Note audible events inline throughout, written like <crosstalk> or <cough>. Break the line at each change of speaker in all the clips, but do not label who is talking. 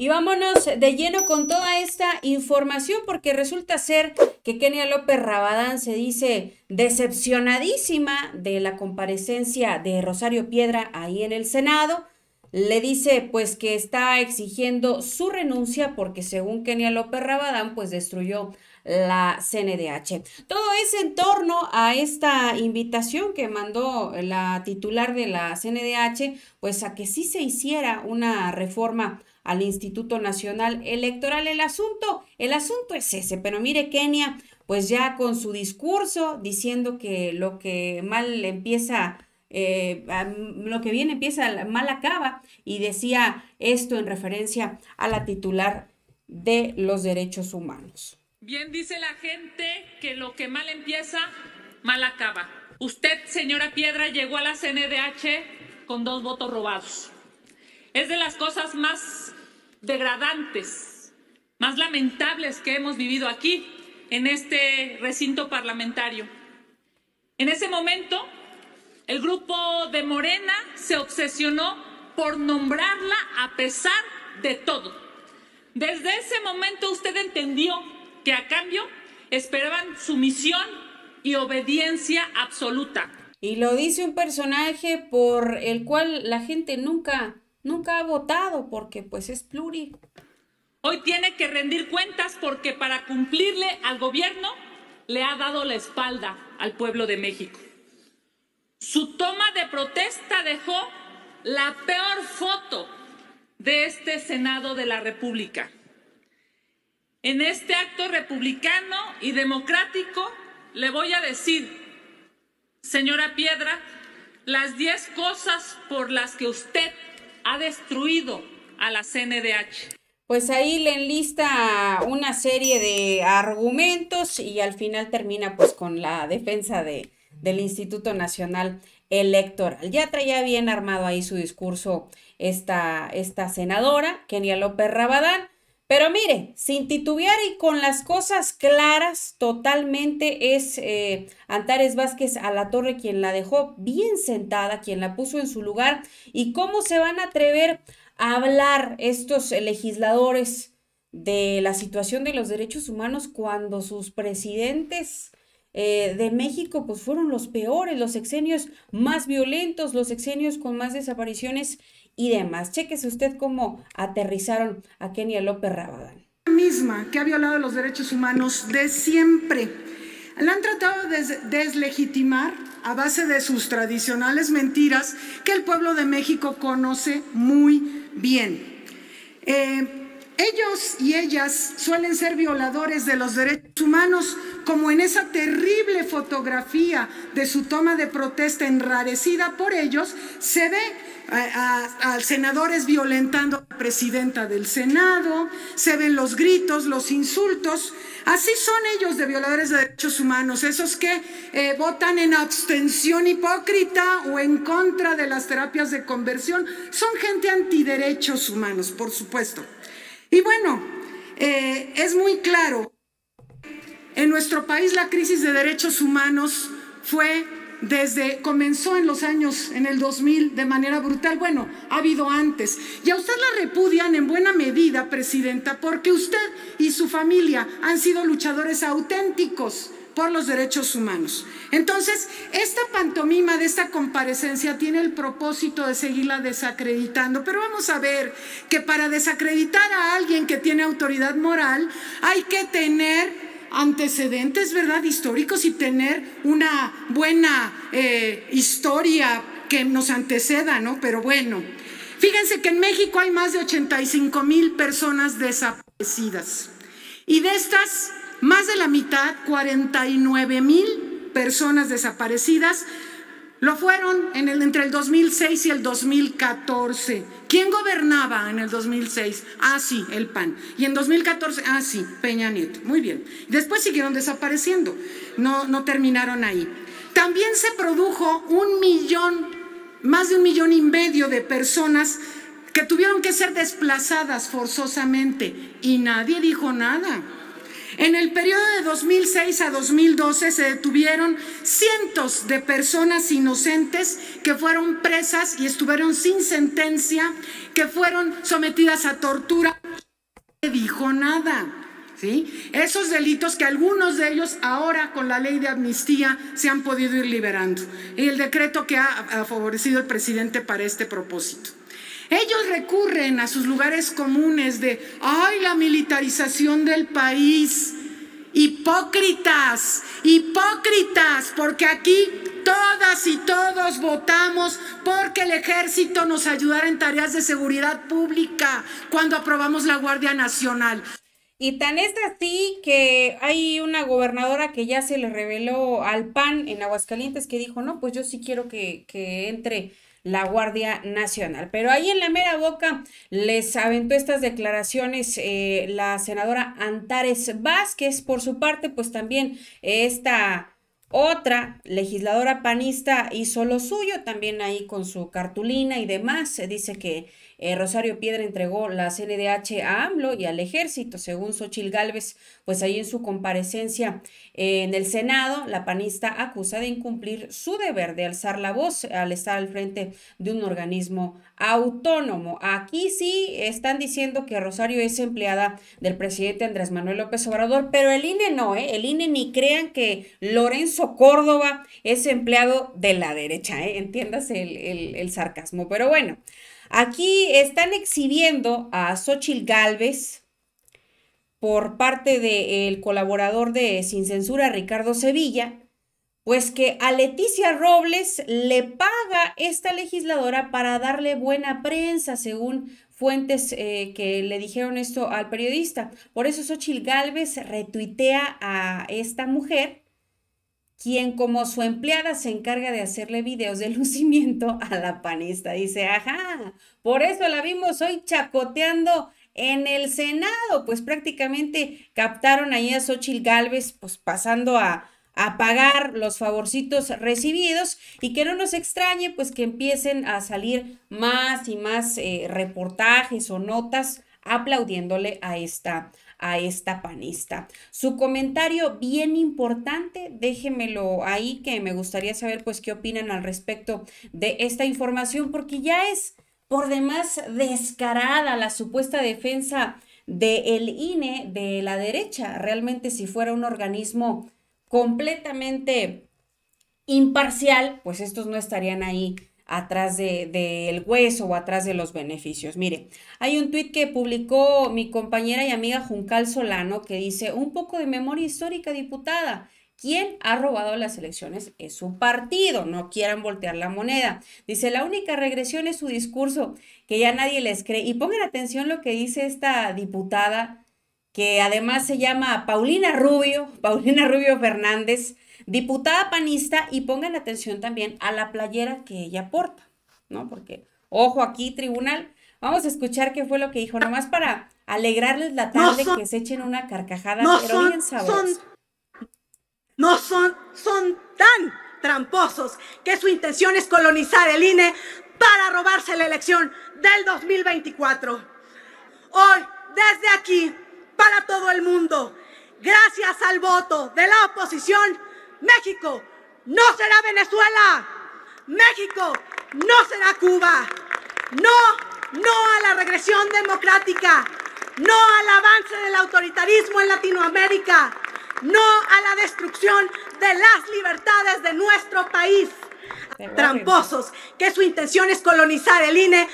Y
vámonos de lleno con toda esta información porque resulta ser que Kenia López Rabadán se dice decepcionadísima de la comparecencia de Rosario Piedra ahí en el Senado. Le dice pues que está exigiendo su renuncia porque según Kenia López Rabadán pues destruyó la CNDH. Todo es en torno a esta invitación que mandó la titular de la CNDH pues a que sí se hiciera una reforma al Instituto Nacional Electoral. El asunto, el asunto es ese, pero mire Kenia, pues ya con su discurso diciendo que lo que mal empieza eh, lo que bien empieza mal acaba y decía esto en referencia a la titular de los derechos humanos.
Bien dice la gente que lo que mal empieza, mal acaba. Usted, señora Piedra, llegó a la CNDH con dos votos robados es de las cosas más degradantes, más lamentables que hemos vivido aquí, en este recinto parlamentario. En ese momento, el grupo de Morena se obsesionó por nombrarla a pesar de todo. Desde ese momento usted entendió que a cambio esperaban sumisión y obediencia absoluta. Y lo dice
un personaje por el cual la gente nunca nunca ha votado porque pues es pluri.
Hoy tiene que rendir cuentas porque para cumplirle al gobierno le ha dado la espalda al pueblo de México. Su toma de protesta dejó la peor foto de este Senado de la República. En este acto republicano y democrático le voy a decir, señora Piedra, las 10 cosas por las que usted ha destruido a la CNDH.
Pues ahí le enlista una serie de argumentos y al final termina pues con la defensa de, del Instituto Nacional Electoral. Ya traía bien armado ahí su discurso esta, esta senadora, Kenia López Rabadán. Pero mire, sin titubear y con las cosas claras, totalmente es eh, Antares Vázquez a la torre quien la dejó bien sentada, quien la puso en su lugar. ¿Y cómo se van a atrever a hablar estos legisladores de la situación de los derechos humanos cuando sus presidentes eh, de México pues fueron los peores, los exenios más violentos, los exenios con más desapariciones? y demás. Chequese usted cómo aterrizaron a
Kenia López Rabadán. Misma que ha violado los derechos humanos de siempre. La han tratado de deslegitimar a base de sus tradicionales mentiras que el pueblo de México conoce muy bien. Eh, ellos y ellas suelen ser violadores de los derechos humanos, como en esa terrible fotografía de su toma de protesta enrarecida por ellos, se ve a, senadores violentando a la presidenta del Senado, se ven los gritos, los insultos. Así son ellos de violadores de derechos humanos, esos que eh, votan en abstención hipócrita o en contra de las terapias de conversión. Son gente antiderechos humanos, por supuesto. Y bueno, eh, es muy claro, en nuestro país la crisis de derechos humanos fue desde comenzó en los años en el 2000 de manera brutal. Bueno, ha habido antes. Y a usted la repudian en buena medida, presidenta, porque usted y su familia han sido luchadores auténticos por los derechos humanos. Entonces, esta pantomima de esta comparecencia tiene el propósito de seguirla desacreditando, pero vamos a ver que para desacreditar a alguien que tiene autoridad moral hay que tener antecedentes, ¿verdad?, históricos y tener una buena eh, historia que nos anteceda, ¿no? Pero bueno, fíjense que en México hay más de 85 mil personas desaparecidas. Y de estas, más de la mitad, 49 mil personas desaparecidas, lo fueron entre el 2006 y el 2014. ¿Quién gobernaba en el 2006? Ah, sí, el PAN. Y en 2014, ah, sí, Peña Nieto. Muy bien. Después siguieron desapareciendo. No, no terminaron ahí. También se produjo un millón, más de un millón y medio de personas que tuvieron que ser desplazadas forzosamente y nadie dijo nada. En el periodo de 2006 a 2012 se detuvieron cientos de personas inocentes que fueron presas y estuvieron sin sentencia, que fueron sometidas a tortura. No dijo nada. ¿Sí? Esos delitos que algunos de ellos ahora con la ley de amnistía se han podido ir liberando. Y el decreto que ha favorecido el presidente para este propósito. Ellos recurren a sus lugares comunes de, ay, la militarización del país. Hipócritas, hipócritas, porque aquí todas y todos votamos porque el ejército nos ayudara en tareas de seguridad pública cuando aprobamos la Guardia Nacional. Y tan es así que hay una gobernadora que ya
se le reveló al PAN en Aguascalientes que dijo, no, pues yo sí quiero que, que entre la Guardia Nacional. Pero ahí en la mera boca les aventó estas declaraciones eh, la senadora Antares Vázquez. Por su parte, pues también esta... Otra legisladora panista hizo lo suyo también ahí con su cartulina y demás. Dice que eh, Rosario Piedra entregó la CNDH a AMLO y al ejército, según Xochil Gálvez, pues ahí en su comparecencia eh, en el Senado, la panista acusa de incumplir su deber de alzar la voz al estar al frente de un organismo autónomo. Aquí sí están diciendo que Rosario es empleada del presidente Andrés Manuel López Obrador, pero el INE no, ¿eh? el INE ni crean que Lorenzo Córdoba es empleado de la derecha, ¿eh? entiéndase el sarcasmo, pero bueno. Aquí están exhibiendo a Xochitl Galvez por parte del colaborador de Sin Censura, Ricardo Sevilla, pues que a Leticia Robles le paga esta legisladora para darle buena prensa, según fuentes eh, que le dijeron esto al periodista. Por eso Xochitl Galvez retuitea a esta mujer quien como su empleada se encarga de hacerle videos de <laughs> lucimiento a la panista. Dice, ajá, por eso la vimos hoy chacoteando en el Senado. Pues prácticamente captaron ahí a Xochitl Galvez, pues pasando a, pagar los favorcitos recibidos y que no nos extrañe pues que empiecen a salir más y más eh, reportajes o notas aplaudiéndole a esta, a esta panista. Su comentario bien importante, déjemelo ahí que me gustaría saber pues qué opinan al respecto de esta información porque ya es por demás descarada la supuesta defensa del el INE de la derecha. Realmente si fuera un organismo completamente imparcial, pues estos no estarían ahí atrás del de, hueso o atrás de los beneficios. Mire, hay un tuit que publicó mi compañera y amiga Juncal Solano que dice, un poco de memoria histórica, diputada. ¿Quién ha robado las elecciones es su partido, no quieran voltear la moneda. Dice, la única regresión es su discurso, que ya nadie les cree. Y pongan atención lo que dice esta diputada, que además se llama Paulina Rubio, <laughs> Paulina Rubio Fernández, diputada panista y pongan atención también a la playera que ella porta, ¿no? Porque, ojo aquí, tribunal, vamos a escuchar qué fue lo que dijo, nomás para alegrarles la tarde, que se echen una carcajada, no pero bien no son, son tan tramposos que su intención es colonizar el INE para robarse la elección del 2024. Hoy, desde aquí, para todo el mundo, gracias al voto de la oposición,
México no será Venezuela. México no será Cuba. No, no a la regresión democrática.
No al avance del autoritarismo en Latinoamérica. No a la destrucción de las libertades de nuestro país. Tramposos, que su intención es colonizar el INE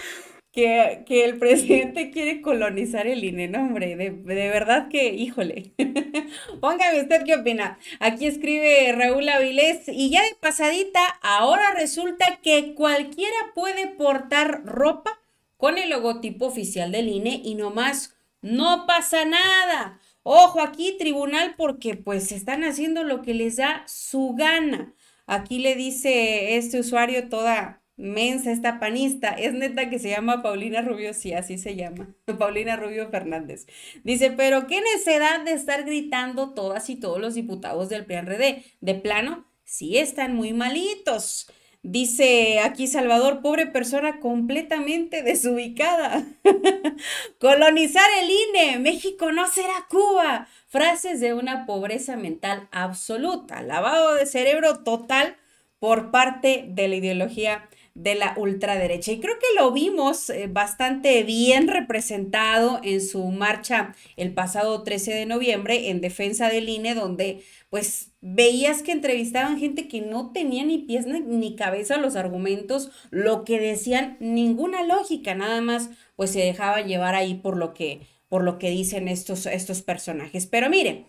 que, el presidente quiere colonizar el INE, no, hombre, de, de verdad que, híjole. <laughs> Póngame usted qué opina. Aquí escribe Raúl Avilés, y ya de pasadita, ahora resulta que cualquiera puede portar ropa con el logotipo oficial del INE y nomás no pasa nada. Ojo aquí, tribunal, porque pues están haciendo lo que les da su gana. Aquí le dice este usuario toda, mensa esta panista. Es neta que se llama Paulina Rubio, sí, así se llama. <laughs> Paulina Rubio Fernández. Dice, pero qué necesidad de estar gritando todas y todos los diputados del PRD. De plano, sí están muy malitos. Dice aquí Salvador, pobre persona completamente desubicada. <laughs> Colonizar el INE, México no será Cuba. Frases de una pobreza mental absoluta, lavado de cerebro total por parte de la ideología de la ultraderecha. Y creo que lo vimos eh, bastante bien representado en su marcha el pasado 13 de noviembre en defensa del INE, donde pues veías que entrevistaban gente que no tenía ni pies ni cabeza los argumentos, lo que decían, ninguna lógica, nada más pues se dejaban llevar ahí por lo que por lo que dicen estos, estos personajes. Pero mire,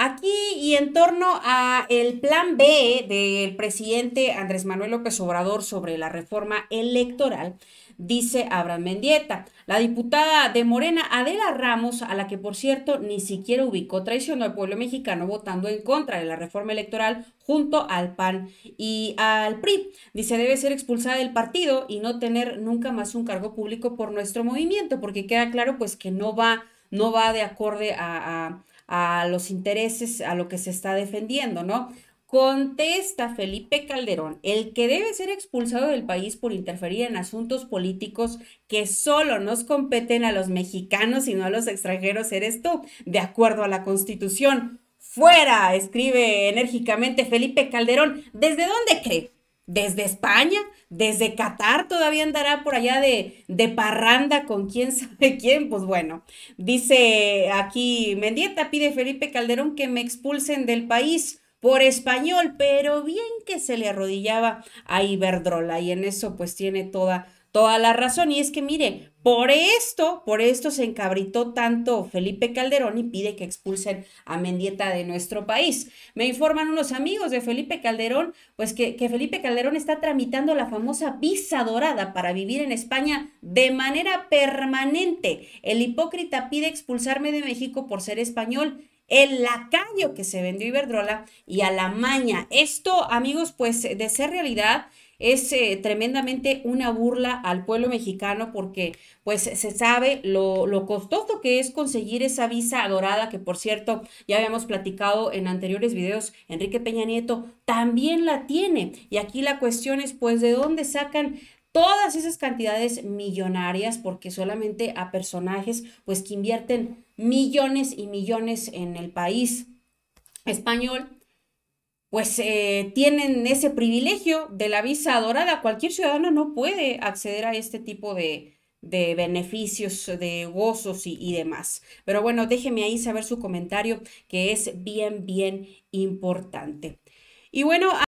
Aquí y en torno a el plan B del presidente Andrés Manuel López Obrador sobre la reforma electoral, dice Abraham Mendieta. La diputada de Morena, Adela Ramos, a la que por cierto ni siquiera ubicó, traicionó al pueblo mexicano votando en contra de la reforma electoral junto al PAN y al PRI. Dice, debe ser expulsada del partido y no tener nunca más un cargo público por nuestro movimiento, porque queda claro pues que no va, no va de acorde a a los intereses, a lo que se está defendiendo, ¿no? Contesta Felipe Calderón, el que debe ser expulsado del país por interferir en asuntos políticos que solo nos competen a los mexicanos y no a los extranjeros eres tú, de acuerdo a la Constitución. Fuera, escribe enérgicamente Felipe Calderón. ¿Desde dónde cree desde España, desde Qatar todavía andará por allá de, de parranda con quién <laughs> sabe quién, pues bueno, dice aquí Mendieta, pide Felipe Calderón que me expulsen del país por español, pero bien que se le arrodillaba a Iberdrola y en eso pues tiene toda toda la razón. Y es que, mire, por esto, por esto se encabritó tanto Felipe Calderón y pide que expulsen a Mendieta de nuestro país. Me informan unos amigos de Felipe Calderón, pues que, que Felipe Calderón está tramitando la famosa visa dorada para vivir en España de manera permanente. El hipócrita pide expulsarme de México por ser español el lacayo que se vendió Iberdrola y a la maña. Esto, amigos, pues de ser realidad, es eh, tremendamente una burla al pueblo mexicano porque pues se sabe lo, lo, costoso que es conseguir esa visa dorada que por cierto ya habíamos platicado en anteriores videos, Enrique Peña Nieto también la tiene y aquí la cuestión es pues de dónde sacan todas esas cantidades millonarias porque solamente a personajes pues que invierten millones y millones en el país español pues eh, tienen ese privilegio de la visa dorada. Cualquier ciudadano no puede acceder a este tipo de, beneficios, de gozos y, y, demás. Pero bueno, déjeme ahí saber su comentario que es bien, bien importante. Y bueno,